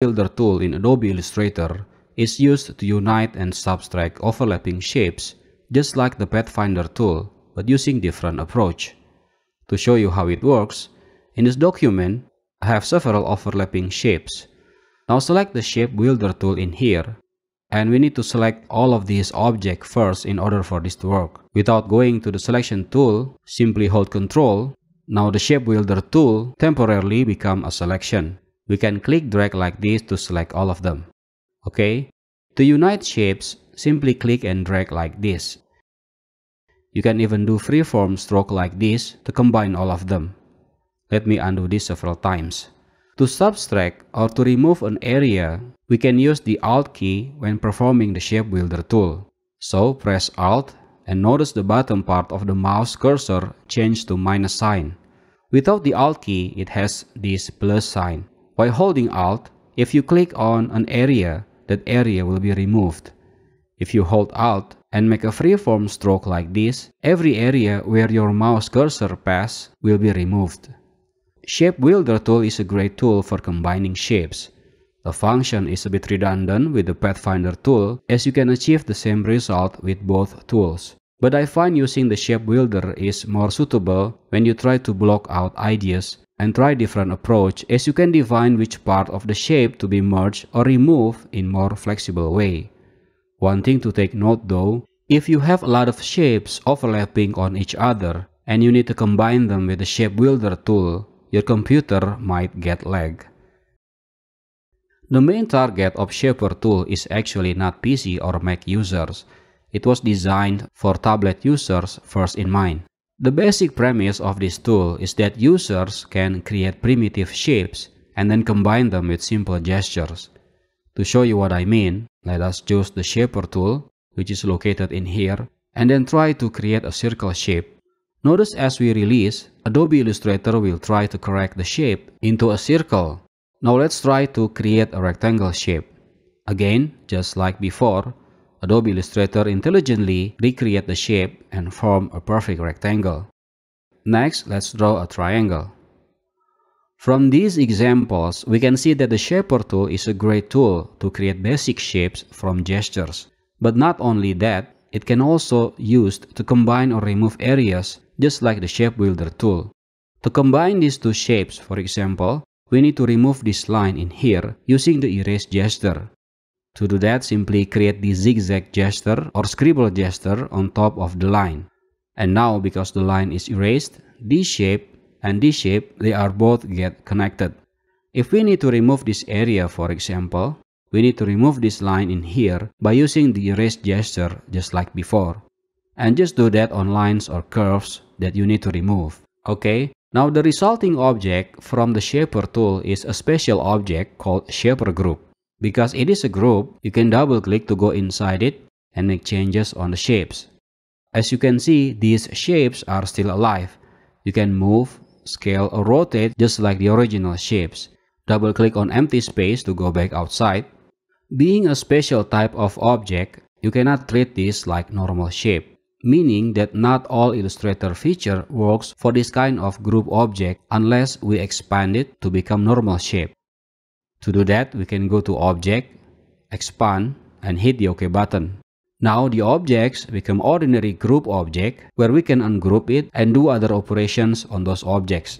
Builder tool in Adobe Illustrator is used to unite and subtract overlapping shapes, just like the Pathfinder tool, but using different approach. To show you how it works, in this document, I have several overlapping shapes. Now select the Shape Builder tool in here, and we need to select all of these objects first in order for this to work. Without going to the selection tool, simply hold Ctrl. Now the Shape Builder tool temporarily become a selection. We can click drag like this to select all of them. Okay? To unite shapes, simply click and drag like this. You can even do freeform stroke like this to combine all of them. Let me undo this several times. To subtract or to remove an area, we can use the Alt key when performing the Shape Builder tool. So press Alt and notice the bottom part of the mouse cursor change to minus sign. Without the Alt key, it has this plus sign. By holding Alt, if you click on an area, that area will be removed. If you hold Alt and make a freeform stroke like this, every area where your mouse cursor pass will be removed. Shape Builder tool is a great tool for combining shapes. The function is a bit redundant with the Pathfinder tool as you can achieve the same result with both tools. But I find using the shape builder is more suitable when you try to block out ideas and try different approach as you can define which part of the shape to be merged or removed in more flexible way. One thing to take note though, if you have a lot of shapes overlapping on each other and you need to combine them with the shape builder tool, your computer might get lag. The main target of Shaper tool is actually not PC or Mac users. It was designed for tablet users first in mind. The basic premise of this tool is that users can create primitive shapes and then combine them with simple gestures. To show you what I mean, let us choose the Shaper tool, which is located in here, and then try to create a circle shape. Notice as we release, Adobe Illustrator will try to correct the shape into a circle. Now let's try to create a rectangle shape. Again, just like before, Adobe Illustrator intelligently recreate the shape and form a perfect rectangle. Next, let's draw a triangle. From these examples, we can see that the Shaper tool is a great tool to create basic shapes from gestures. But not only that, it can also used to combine or remove areas, just like the Shape Builder tool. To combine these two shapes, for example, we need to remove this line in here using the erase gesture. To do that, simply create the zigzag gesture or scribble gesture on top of the line. And now, because the line is erased, this shape and this shape, they are both get connected. If we need to remove this area, for example, we need to remove this line in here by using the erase gesture just like before. And just do that on lines or curves that you need to remove. Okay, now the resulting object from the shaper tool is a special object called shaper group. Because it is a group, you can double click to go inside it and make changes on the shapes. As you can see, these shapes are still alive. You can move, scale or rotate just like the original shapes. Double click on empty space to go back outside. Being a special type of object, you cannot treat this like normal shape, meaning that not all Illustrator feature works for this kind of group object unless we expand it to become normal shape. To do that, we can go to Object, Expand, and hit the OK button. Now the objects become ordinary group object where we can ungroup it and do other operations on those objects.